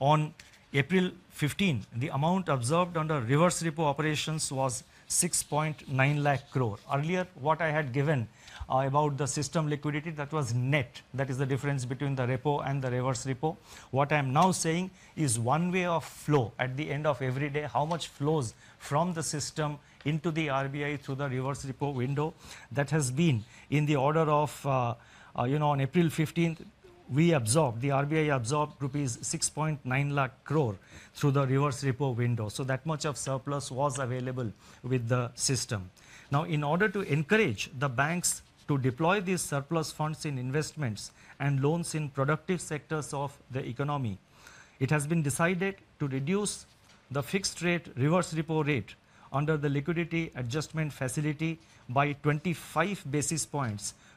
On April 15, the amount observed under reverse repo operations was 6.9 lakh crore. Earlier, what I had given uh, about the system liquidity, that was net. That is the difference between the repo and the reverse repo. What I am now saying is one way of flow at the end of every day, how much flows from the system into the RBI through the reverse repo window. That has been in the order of, uh, uh, you know, on April 15th, we absorbed, the RBI absorbed rupees 6.9 lakh crore through the reverse repo window. So that much of surplus was available with the system. Now, in order to encourage the banks to deploy these surplus funds in investments and loans in productive sectors of the economy, it has been decided to reduce the fixed rate reverse repo rate under the liquidity adjustment facility by 25 basis points